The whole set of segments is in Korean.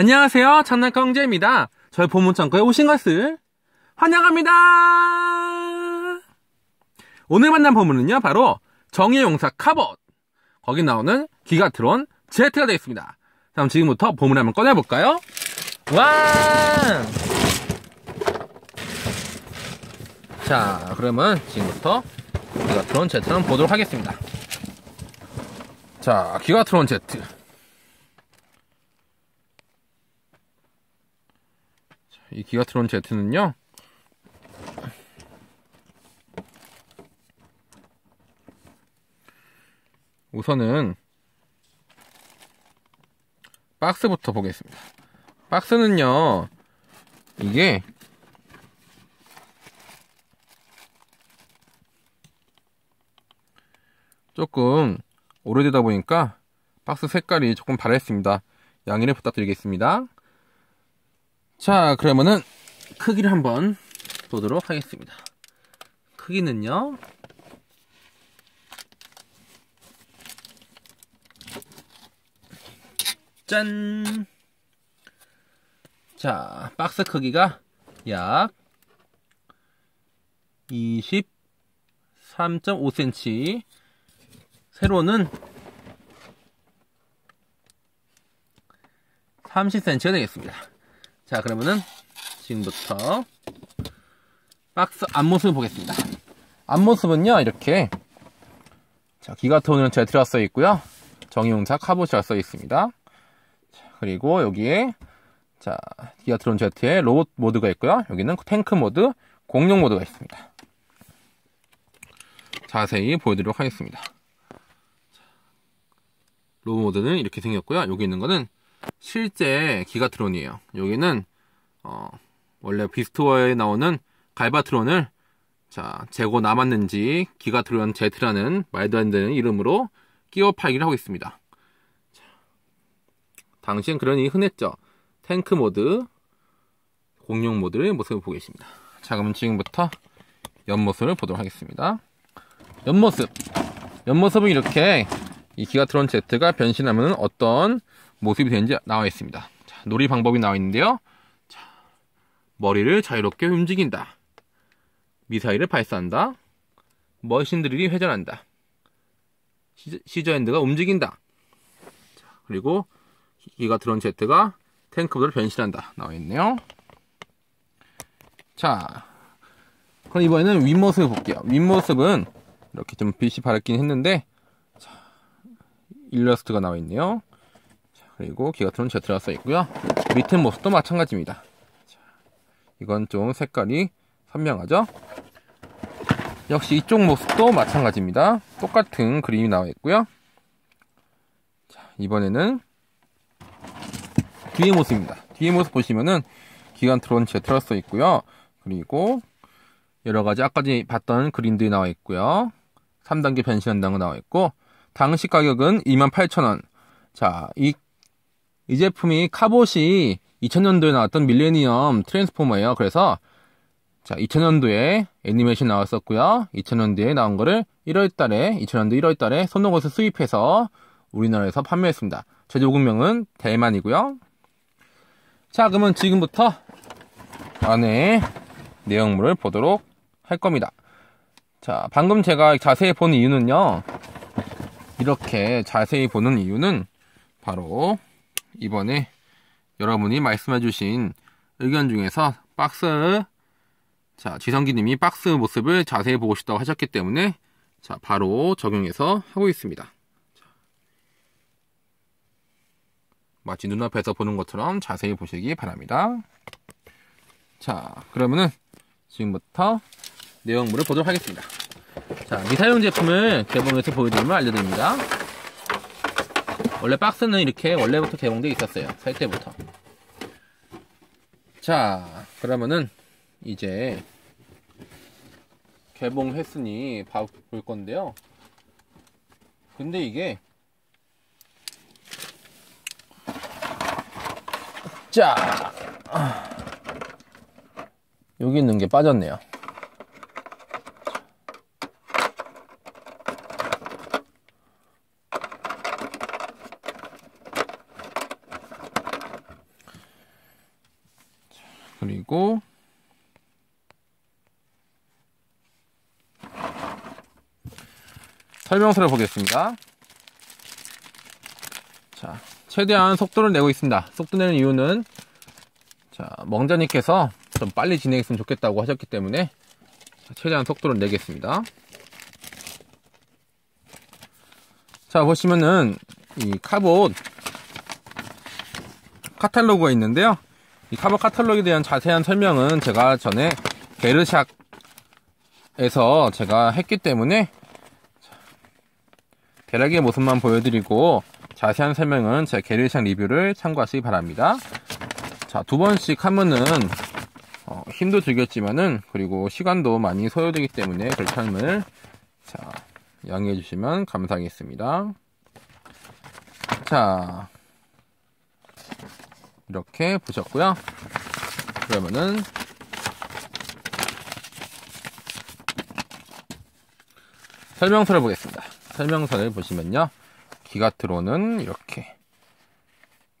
안녕하세요. 장난감 형제입니다. 저희 보문창고에 오신 것을 환영합니다. 오늘 만난 보문은요. 바로 정의 용사 카봇. 거기 나오는 기가트론온 제트가 되어 있습니다. 그럼 지금부터 보물 한번 꺼내볼까요? 와! 자, 그러면 지금부터 기가트론온 제트 한번 보도록 하겠습니다. 자, 귀가 트론온 제트. 이 기가트론 Z는요. 우선은 박스부터 보겠습니다. 박스는요. 이게 조금 오래되다 보니까 박스 색깔이 조금 바랬습니다. 양해를 부탁드리겠습니다. 자 그러면은 크기를 한번 보도록 하겠습니다 크기는요 짠! 자, 박스 크기가 약 23.5cm. 세로는 30cm가 되겠습니다. 자 그러면은 지금부터 박스 앞모습을 보겠습니다 앞모습은요 이렇게 자 기가톤은 제트라 써 있고요 정용차 카봇이라 써 있습니다 자, 그리고 여기에 자 기아트론 트에 로봇 모드가 있고요 여기는 탱크 모드 공룡 모드가 있습니다 자세히 보여드리도록 하겠습니다 로봇 모드는 이렇게 생겼고요 여기 있는 거는 실제 기가트론이에요. 여기는 어, 원래 비스트워에 나오는 갈바트론을 자 재고 남았는지 기가트론 제트라는 말도 안 되는 이름으로 끼워 팔기를 하고 있습니다. 자, 당시엔 그런 일이 흔했죠. 탱크 모드, 공룡 모드의 모습을 보고 계십니다. 자 그럼 지금부터 옆모습을 보도록 하겠습니다. 옆모습! 옆모습은 이렇게 이 기가트론 제트가 변신하면 어떤 모습이 되는지 나와 있습니다. 자, 놀이 방법이 나와 있는데요. 자, 머리를 자유롭게 움직인다. 미사일을 발사한다. 머신들이 회전한다. 시저, 핸드가 움직인다. 자, 그리고 기가 드론 제트가 탱크보드로 변신한다. 나와 있네요. 자, 그럼 이번에는 윗모습 을 볼게요. 윗모습은 이렇게 좀 빛이 밝긴 했는데 자, 일러스트가 나와 있네요. 그리고 기가트론 제트가 써 있고요. 밑에 모습도 마찬가지입니다. 이건 좀 색깔이 선명하죠? 역시 이쪽 모습도 마찬가지입니다. 똑같은 그림이 나와 있고요. 자, 이번에는 뒤에 모습입니다. 뒤에 모습 보시면은 기간트론 제트라 써 있고요. 그리고 여러 가지 아까 전 봤던 그림들이 나와 있고요. 3단계 변신한다는 거 나와 있고 당시 가격은 28,000원. 자, 이이 제품이 카봇이 2000년도에 나왔던 밀레니엄 트랜스포머예요. 그래서 자, 2000년도에 애니메이션 나왔었고요. 2000년도에 나온 거를 1월 달에 2000년도 1월 달에 손오공에 수입해서 우리나라에서 판매했습니다. 제조국명은 대만이고요. 자, 그러면 지금부터 안에 내용물을 보도록 할 겁니다. 자, 방금 제가 자세히 본 이유는요. 이렇게 자세히 보는 이유는 바로 이번에 여러분이 말씀해주신 의견 중에서 박스 자 지성기님이 박스 모습을 자세히 보고 싶다고 하셨기 때문에 자 바로 적용해서 하고 있습니다. 마치 눈앞에서 보는 것처럼 자세히 보시기 바랍니다. 자, 그러면은 지금부터 내용물을 보도록 하겠습니다. 자, 미사용 제품을 개봉해서 보여드리면 알려드립니다. 원래 박스는 이렇게 원래부터 개봉돼 있었어요. 살 때부터. 자, 그러면은 이제 개봉했으니 볼 건데요. 근데 이게 자 아, 여기 있는 게 빠졌네요. 설명서를 보겠습니다. 자, 최대한 속도를 내고 있습니다. 속도 내는 이유는 자, 멍자님께서 좀 빨리 진행했으면 좋겠다고 하셨기 때문에 최대한 속도를 내겠습니다. 자, 보시면은 이 카봇 카탈로그가 있는데요. 이 카봇 카탈로그에 대한 자세한 설명은 제가 전에 게르샥에서 제가 했기 때문에 대략의 모습만 보여드리고 자세한 설명은 제 게릴샷 리뷰를 참고하시기 바랍니다. 자, 두 번씩 하면은 어, 힘도 들겠지만은 그리고 시간도 많이 소요되기 때문에 그 점을 자, 양해해 주시면 감사하겠습니다. 자, 이렇게 보셨고요. 그러면은 설명서를 보겠습니다. 설명서를 보시면요. 기가트로는 이렇게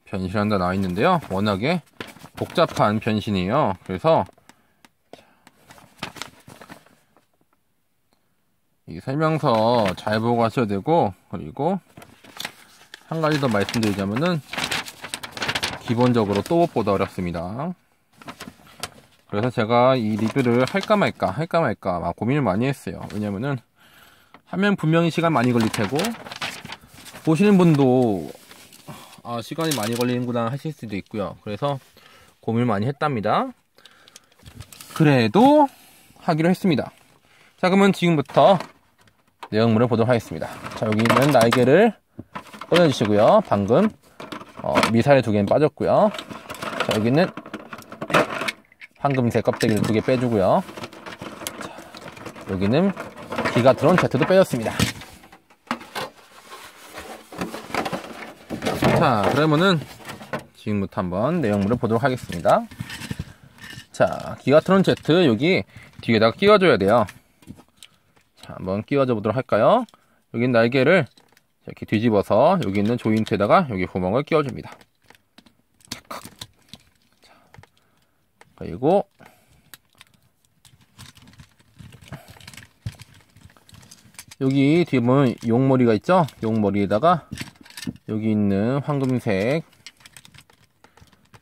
변신한다 나와 있는데요. 워낙에 복잡한 변신이에요. 그래서 이 설명서 잘 보고 하셔야 되고 그리고 한 가지 더 말씀드리자면은 기본적으로 또보다 어렵습니다. 그래서 제가 이 리뷰를 할까 말까 할까 말까 막 고민을 많이 했어요. 왜냐면은 하면 분명히 시간 많이 걸릴 테고 보시는 분도 아 시간이 많이 걸리는구나 하실 수도 있고요 그래서 고민을 많이 했답니다 그래도 하기로 했습니다 자 그러면 지금부터 내용물을 보도록 하겠습니다 자 여기 있는 날개를 꺼내주시고요 방금 어, 미사일 두 개는 빠졌고요 자 여기는 황금색 껍데기를 두 개 빼주고요 자, 여기는 기가 들론온 제트도 빼졌습니다 자 그러면은 지금부터 한번 내용물을 보도록 하겠습니다 자 기가트론 Z 여기 뒤에다가 끼워줘야 돼요 자 한번 끼워줘 보도록 할까요 여기 날개를 이렇게 뒤집어서 여기 있는 조인트에다가 여기 구멍을 끼워줍니다 그리고 여기 뒤에 보면 용머리가 있죠? 용머리에다가 여기 있는 황금색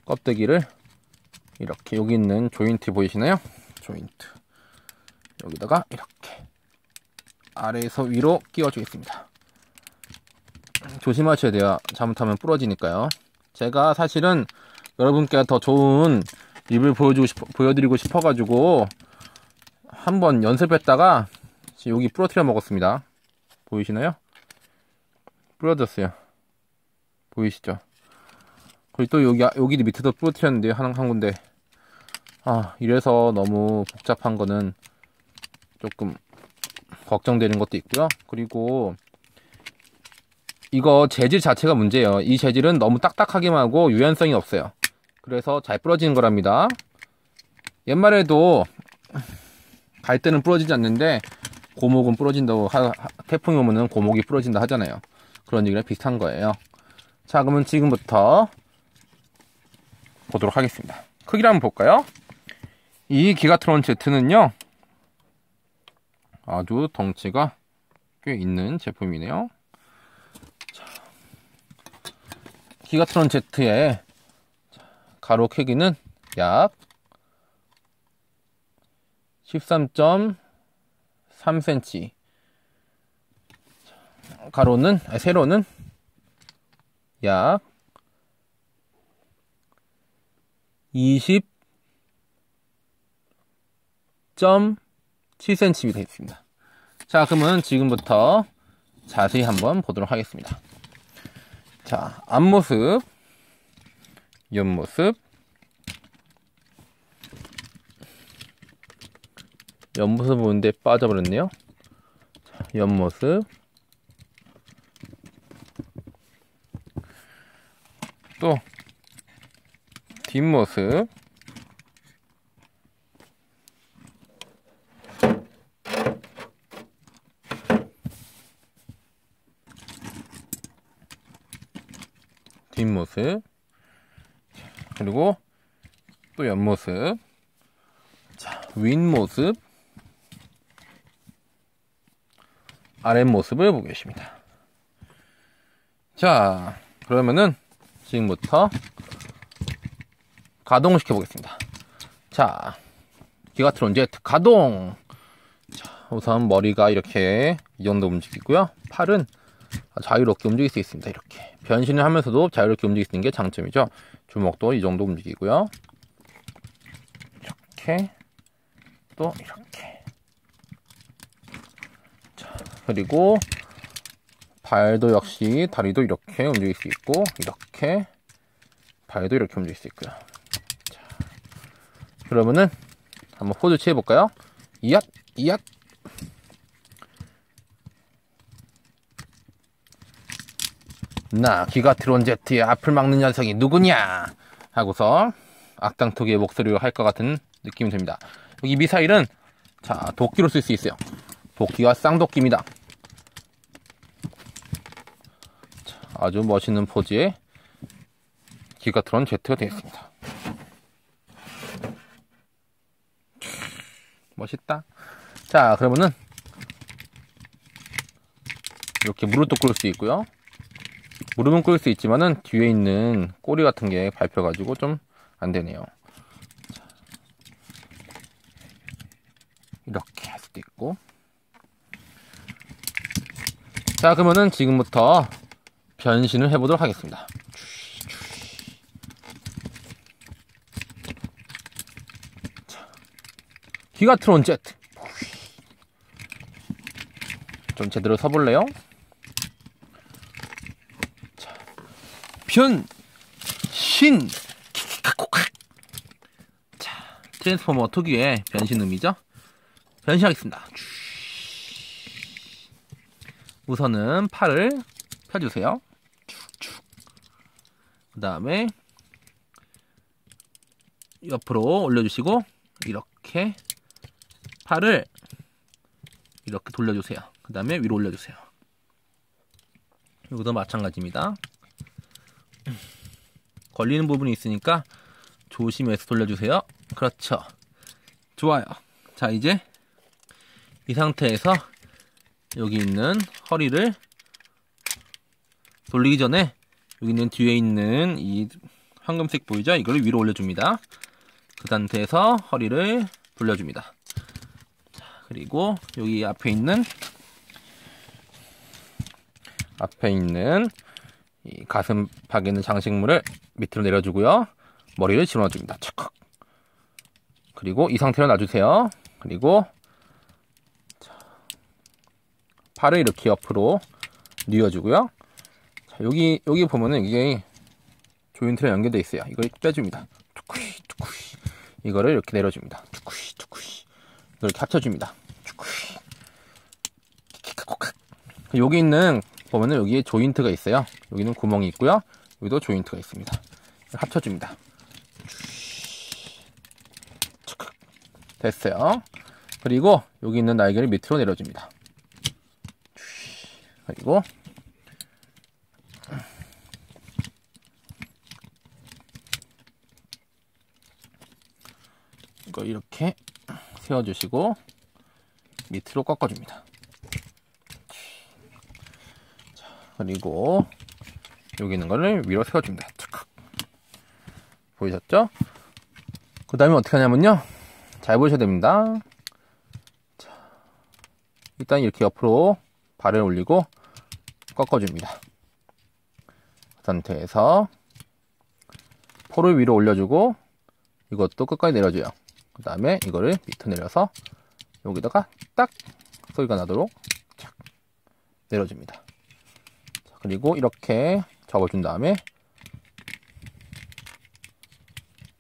껍데기를 이렇게 여기 있는 조인트 보이시나요? 조인트 여기다가 이렇게 아래에서 위로 끼워주겠습니다. 조심하셔야 돼요. 잘못하면 부러지니까요. 제가 사실은 여러분께 더 좋은 립을 보여주고 싶어, 보여드리고 싶어가지고 한번 연습했다가 지금 여기 부러뜨려 먹었습니다. 보이시나요? 부러졌어요. 보이시죠? 그리고 또 여기, 여기 밑에도 부러뜨렸는데요. 한, 한 군데. 아, 이래서 너무 복잡한 거는 조금 걱정되는 것도 있고요. 그리고 이거 재질 자체가 문제예요. 이 재질은 너무 딱딱하기만 하고 유연성이 없어요. 그래서 잘 부러지는 거랍니다. 옛말에도 갈 때는 부러지지 않는데 고목은 부러진다고 하, 태풍이 오면은 고목이 부러진다 하잖아요. 그런 얘기랑 비슷한 거예요. 자, 그러면 지금부터 보도록 하겠습니다. 크기를 한번 볼까요? 이 기가트론 Z는요, 아주 덩치가 꽤 있는 제품이네요. 자, 기가트론 Z의 가로 크기는 약 13. 3cm 가로는 아니, 세로는 약 20.7cm 되겠습니다. 자, 그러면 지금부터 자세히 한번 보도록 하겠습니다. 자, 앞모습, 옆모습, 옆모습 보는데 빠져버렸네요. 옆모습. 또 뒷모습. 뒷모습 그리고 또 옆모습 자 윗모습 아랫모습을 보고 계십니다. 자, 그러면은 지금부터 가동 시켜보겠습니다. 자, 기가트론 제트 가동! 자, 우선 머리가 이렇게 이 정도 움직이고요. 팔은 자유롭게 움직일 수 있습니다. 이렇게. 변신을 하면서도 자유롭게 움직일 수 있는 게 장점이죠. 주먹도 이 정도 움직이고요. 이렇게. 또 이렇게. 그리고 발도 역시 다리도 이렇게 움직일 수 있고 이렇게 발도 이렇게 움직일 수 있고요 자, 그러면은 한번 호드 취해볼까요? 이얏이얏나기가 들어온 제트의 앞을 막는 녀석이 누구냐 하고서 악당토기의 목소리로 할 것 같은 느낌이 듭니다 여기 미사일은 자 도끼로 쓸 수 있어요 도끼와 쌍도끼입니다 아주 멋있는 포즈에 기가트론 제트가 되겠습니다. 멋있다. 자, 그러면은 이렇게 무릎도 끌수 있고요. 무릎은 끌수 있지만은 뒤에 있는 꼬리 같은 게 밟혀가지고 좀 안 되네요. 이렇게 할 수도 있고. 자, 그러면은 지금부터 변신을 해보도록 하겠습니다. 자, 기가트론 제트. 좀 제대로 서볼래요? 자, 변신. 자, 트랜스포머 특유의 변신 음이죠? 변신하겠습니다. 우선은 팔을 펴주세요. 그 다음에 옆으로 올려주시고 이렇게 팔을 이렇게 돌려주세요. 그 다음에 위로 올려주세요. 여기도 마찬가지입니다. 걸리는 부분이 있으니까 조심해서 돌려주세요. 그렇죠. 좋아요. 자, 이제 이 상태에서 여기 있는 허리를 돌리기 전에 여기 있는 뒤에 있는 이 황금색 보이죠? 이걸 위로 올려줍니다. 그 상태에서 허리를 돌려줍니다. 그리고 여기 앞에 있는 앞에 있는 이 가슴팍에 있는 장식물을 밑으로 내려주고요. 머리를 집어넣어줍니다. 착. 그리고 이 상태로 놔주세요. 그리고 팔을 이렇게 옆으로 뉘어주고요. 자, 여기 여기 보면은 이게 조인트랑 연결돼 있어요. 이걸 빼줍니다. 투쿠이 투쿠이 이거를 이렇게 내려줍니다. 투쿠이 투쿠이 이걸 렇게 합쳐줍니다. 투쿠이 여기 있는 보면은 여기에 조인트가 있어요. 여기는 구멍이 있고요. 여기도 조인트가 있습니다. 합쳐줍니다. 됐어요. 그리고 여기 있는 날개를 밑으로 내려줍니다. 그리고 이걸 이렇게 세워주시고 밑으로 꺾어줍니다. 자, 그리고 여기 있는 거를 위로 세워줍니다. 보이셨죠? 그 다음에 어떻게 하냐면요. 잘 보셔야 됩니다. 자, 일단 이렇게 옆으로 발을 올리고 꺾어줍니다. 그 상태에서 포를 위로 올려주고 이것도 끝까지 내려줘요. 그 다음에 이거를 밑으로 내려서 여기다가 딱 소리가 나도록 착 내려줍니다. 그리고 이렇게 접어준 다음에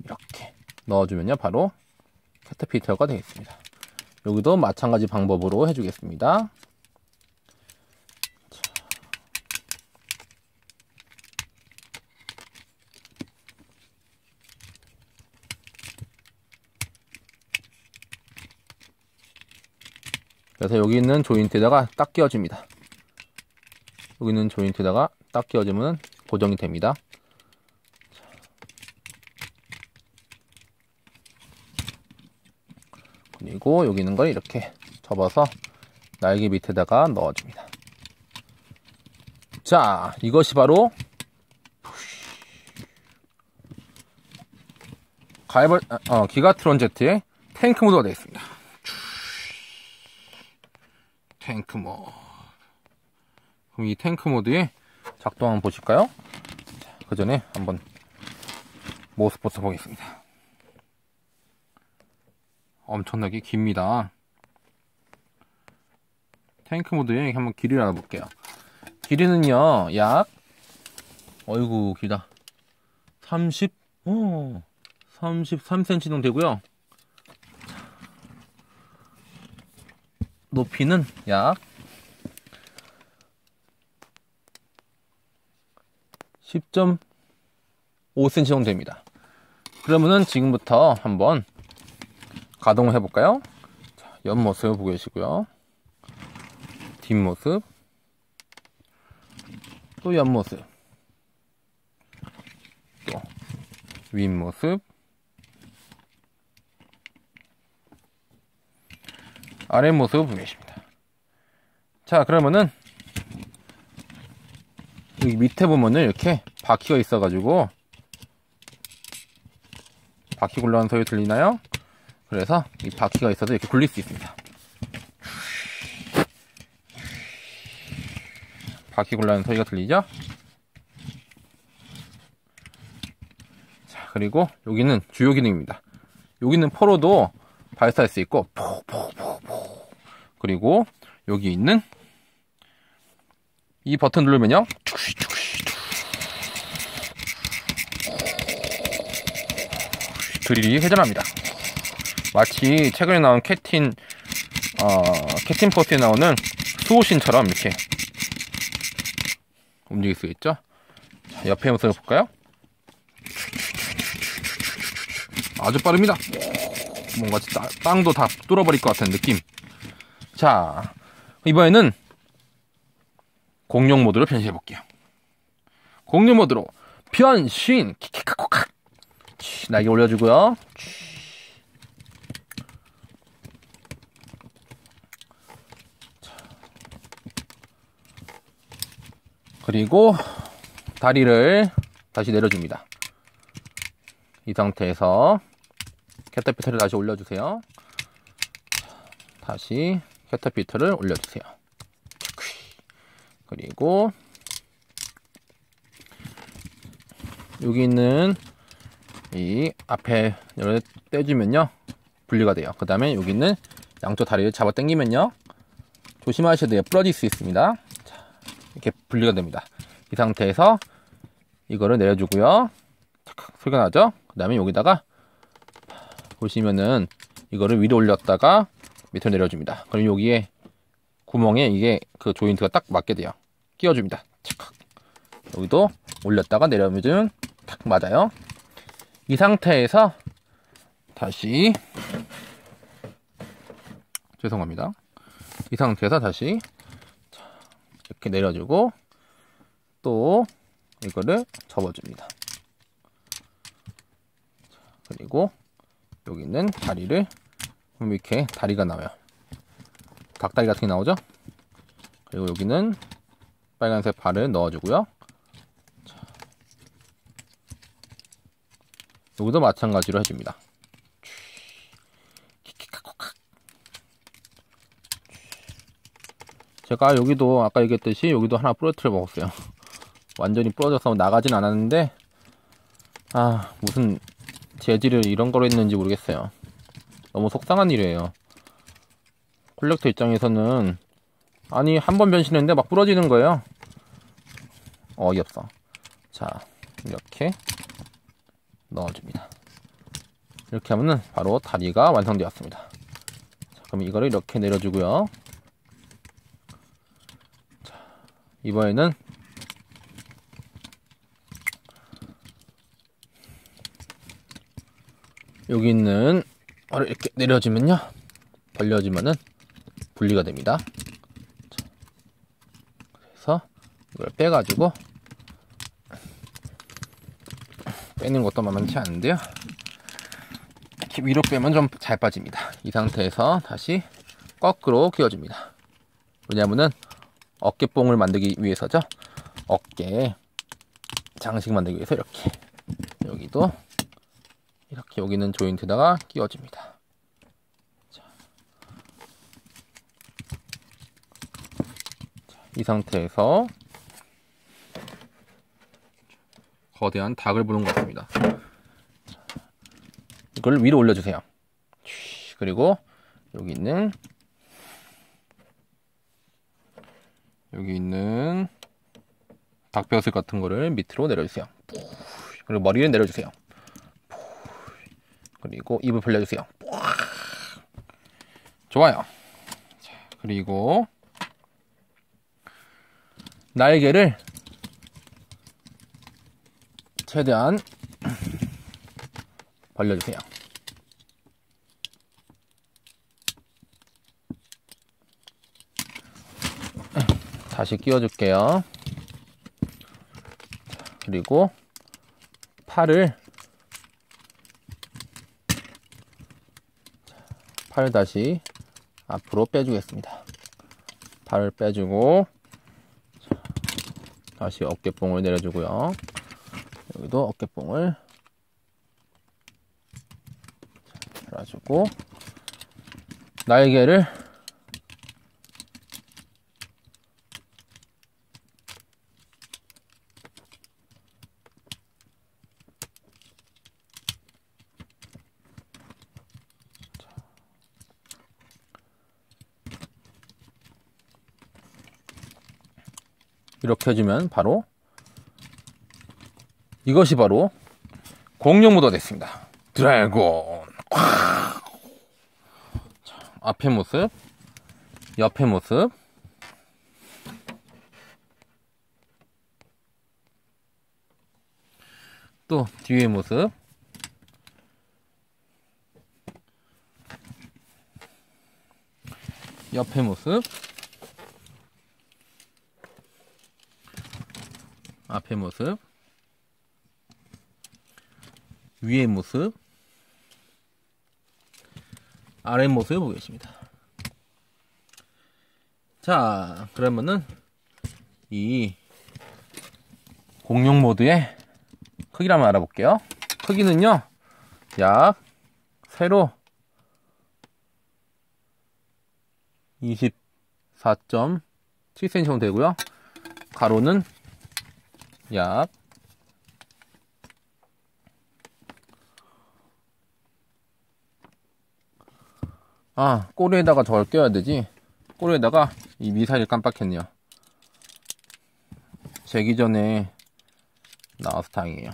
이렇게 넣어주면요 바로 캐터피터가 되겠습니다. 여기도 마찬가지 방법으로 해주겠습니다. 그래서 여기 있는 조인트에다가 딱 끼워줍니다. 여기 있는 조인트에다가 딱 끼워주면 고정이 됩니다. 그리고 여기 있는 걸 이렇게 접어서 날개 밑에다가 넣어줍니다. 자, 이것이 바로 가이벌 어, 기가트론 제트의 탱크 모드가 되겠습니다. 탱크 모드. 그럼 이 탱크 모드의 작동 한번 보실까요? 그 전에 한번 모습부터 보겠습니다. 엄청나게 깁니다. 탱크 모드의 한번 길이를 알아볼게요. 길이는요, 약, 어이구, 길다. 30, 오, 33cm 정도 되고요. 높이는 약 10.5cm 정도 됩니다. 그러면은 지금부터 한번 가동을 해볼까요? 자, 옆모습을 보고 계시고요. 뒷모습 또 옆모습 또 윗모습 아랫모습 을 보겠습니다. 자, 그러면은 여기 밑에 보면은 이렇게 바퀴가 있어가지고 바퀴 굴러는 소리 들리나요? 그래서 이 바퀴가 있어서 이렇게 굴릴 수 있습니다. 바퀴 굴러는 소리가 들리죠? 자, 그리고 여기는 주요 기능입니다. 여기는 포로도 발사할 수 있고 포포포 그리고 여기 있는 이 버튼 누르면요. 드릴이 회전합니다. 마치 최근에 나온 캡틴 어, 캡틴 포스에 나오는 수호신처럼 이렇게 움직일 수 있죠. 자, 옆에 모습을 볼까요? 아주 빠릅니다. 뭔가 땅도 다 뚫어버릴 것 같은 느낌. 자, 이번에는 공룡 모드로 변신해 볼게요. 공룡 모드로 변신! 키키카코칵! 날개 올려주고요. 그리고 다리를 다시 내려줍니다. 이 상태에서 캐터피터를 다시 올려주세요. 다시 카타피터를 올려주세요. 그리고 여기 있는 이 앞에 이렇게 떼주면요 분리가 돼요. 그 다음에 여기 있는 양쪽 다리를 잡아 당기면요 조심하셔야 돼요. 부러질 수 있습니다. 자, 이렇게 분리가 됩니다. 이 상태에서 이거를 내려주고요. 소리가 나죠? 그 다음에 여기다가 보시면은 이거를 위로 올렸다가 밑으로 내려줍니다. 그럼 여기에 구멍에 이게 그 조인트가 딱 맞게 돼요. 끼워줍니다. 착. 여기도 올렸다가 내려오면 딱 맞아요. 이 상태에서 다시 죄송합니다. 이 상태에서 다시 이렇게 내려주고 또 이거를 접어줍니다. 그리고 여기 있는 다리를 그럼 이렇게 다리가 나와요. 닭다리 같은 게 나오죠? 그리고 여기는 빨간색 발을 넣어주고요. 여기도 마찬가지로 해줍니다. 제가 여기도 아까 얘기했듯이 여기도 하나 부러뜨려 먹었어요. 완전히 부러져서 나가진 않았는데 아 무슨 재질을 이런 걸로 했는지 모르겠어요. 너무 속상한 일이에요. 콜렉터 입장에서는 아니 한 번 변신했는데 막 부러지는 거예요. 어이없어. 자 이렇게 넣어줍니다. 이렇게 하면은 바로 다리가 완성되었습니다. 자, 그럼 이거를 이렇게 내려주고요. 자, 이번에는 여기 있는 바로 이렇게 내려지면요 벌려지면은 분리가 됩니다 그래서 이걸 빼가지고 빼는 것도 만만치 않은데요 이렇게 위로 빼면 좀 잘 빠집니다 이 상태에서 다시 거꾸로 끼워줍니다 왜냐면은 어깨뽕을 만들기 위해서죠 어깨 장식 만들기 위해서 이렇게 여기도 이렇게 여기는 조인트에다가 끼워줍니다. 자. 이 상태에서 거대한 닭을 부른 것 같습니다. 이걸 위로 올려주세요. 그리고 여기 있는 여기 있는 닭뼈슬 같은 거를 밑으로 내려주세요. 그리고 머리를 내려주세요. 그리고 입을 벌려주세요. 좋아요. 자, 그리고 날개를 최대한 벌려주세요. 다시 끼워줄게요. 그리고 팔을 팔 다시 앞으로 빼주겠습니다. 팔을 빼주고 다시 어깨뽕을 내려주고요. 여기도 어깨뽕을 달아주고 날개를 이렇게 해주면 바로 이것이 바로 공룡무도 됐습니다. 드래곤. 앞에 모습, 옆에 모습. 또 뒤에 모습. 옆에 모습. 앞에 모습, 위에 모습, 아래 모습을 보겠습니다. 자, 그러면은 이 공룡 모드의 크기를 한번 알아볼게요. 크기는요, 약 세로 24.7cm 정도 되고요. 가로는 약. 아, 꼬리에다가 저걸 껴야 되지. 꼬리에다가 이 미사일 깜빡했네요. 재기 전에 나와서 다행이에요.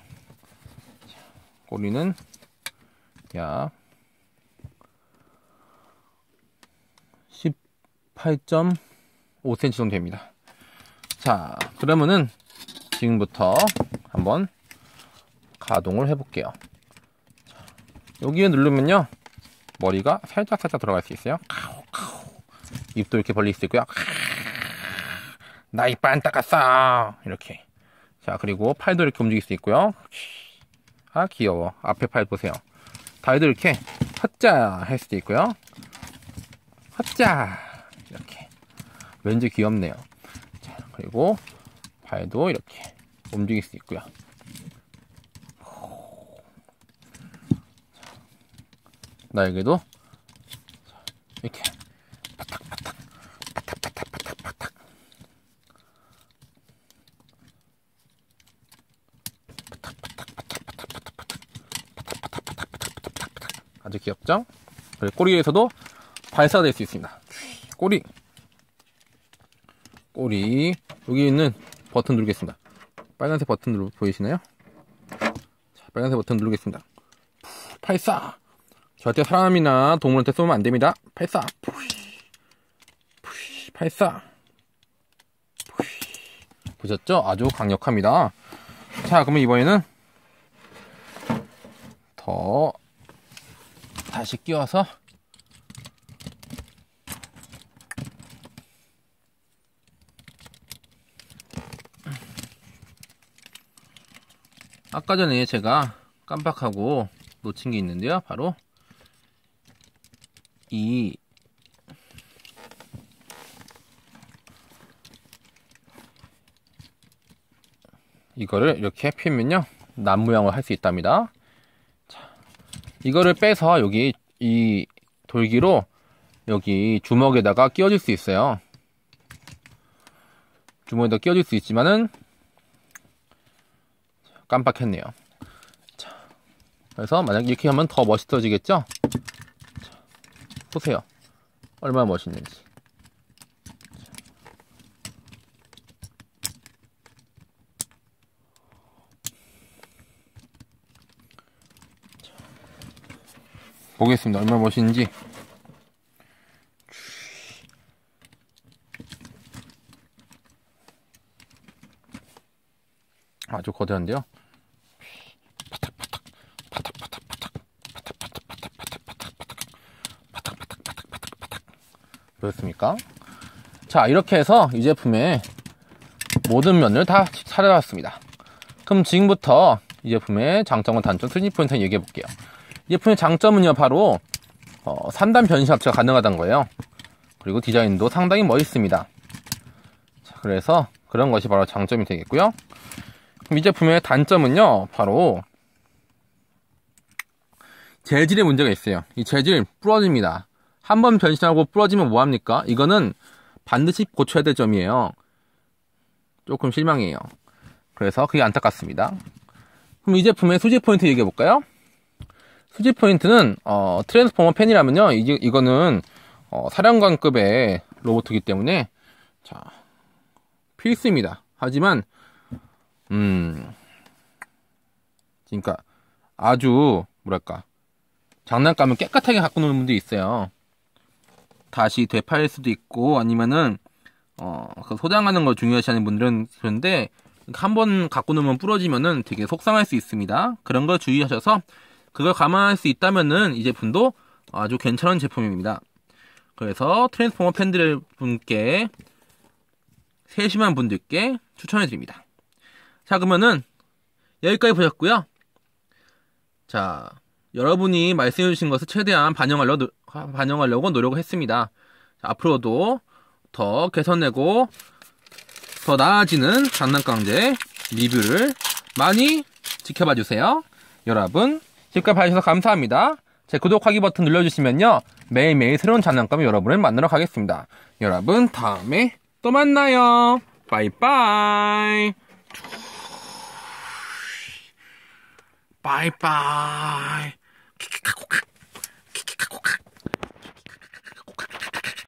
꼬리는 야 18.5cm 정도 됩니다. 자, 그러면은 지금부터 한번 가동을 해볼게요. 여기에 누르면요. 머리가 살짝살짝 살짝 돌아갈 수 있어요. 카오, 카오. 입도 이렇게 벌릴 수 있고요. 나입안 닦았어. 이렇게. 자, 그리고 팔도 이렇게 움직일 수 있고요. 아, 귀여워. 앞에 팔 보세요. 다이도 이렇게 헛자 할 수도 있고요. 헛자 이렇게 왠지 귀엽네요. 자, 그리고 발도 이렇게 움직일 수 있고요. 날개도 이렇게 바닥바닥 바닥바닥 바닥 아주 귀엽죠? 그리고 꼬리에서도 발사될 수 있습니다. 꼬리 꼬리 여기 있는 버튼 누르겠습니다. 빨간색 버튼 누르 보이시나요? 자, 빨간색 버튼 누르겠습니다. 발사! 절대 사람이나 동물한테 쏘면 안 됩니다. 발사! 발사! 보셨죠? 아주 강력합니다. 자, 그러면 이번에는 더 다시 끼워서 아까 전에 제가 깜빡하고 놓친 게 있는데요. 바로 이 이거를 이렇게 피면요 남 모양을 할 수 있답니다. 자, 이거를 빼서 여기 이 돌기로 여기 주먹에다가 끼워줄 수 있어요. 주먹에다 끼워줄 수 있지만은 깜빡했네요. 자, 그래서 만약 이렇게 하면 더 멋있어지겠죠? 자, 보세요. 얼마나 멋있는지. 자, 보겠습니다. 얼마나 멋있는지. 아주 거대한데요. 않을까? 자, 이렇게 해서 이 제품의 모든 면을 다 찾아봤습니다. 그럼 지금부터 이 제품의 장점과 단점, 트리 포인트 얘기해 볼게요. 이 제품의 장점은요, 바로 어, 3단 변신 합체가 가능하다는 거예요. 그리고 디자인도 상당히 멋있습니다. 자, 그래서 그런 것이 바로 장점이 되겠고요. 그럼 이 제품의 단점은요, 바로 재질에 문제가 있어요. 이 재질 부러집니다. 한번 변신하고 부러지면 뭐합니까? 이거는 반드시 고쳐야 될 점이에요. 조금 실망이에요. 그래서 그게 안타깝습니다. 그럼 이 제품의 수지 포인트 얘기해 볼까요? 수지 포인트는 어, 트랜스포머 팬이라면요. 이, 이거는 어, 사령관급의 로봇이기 때문에 자 필수입니다. 하지만 음 그러니까 아주 뭐랄까 장난감을 깨끗하게 갖고 노는 분도 있어요. 다시 되팔 수도 있고 아니면은 어 그 소장하는 걸 중요시하는 분들은 그런데 한 번 갖고 놓으면 부러지면은 되게 속상할 수 있습니다. 그런 걸 주의하셔서 그걸 감안할 수 있다면은 이 제품도 아주 괜찮은 제품입니다. 그래서 트랜스포머 팬들 분께 세심한 분들께 추천해 드립니다. 자 그러면은 여기까지 보셨고요. 자 여러분이 말씀해 주신 것을 최대한 반영하려 반영하려고 노력을 했습니다. 앞으로도 더 개선되고 더 나아지는 장난감제 리뷰를 많이 지켜봐 주세요. 여러분, 지금까지 봐주셔서 감사합니다. 제 구독하기 버튼 눌러주시면요. 매일매일 새로운 장난감 여러분을 만나러 가겠습니다. 여러분, 다음에 또 만나요. 빠이빠이. 빠이빠이. 키키카코카. 키키카코카.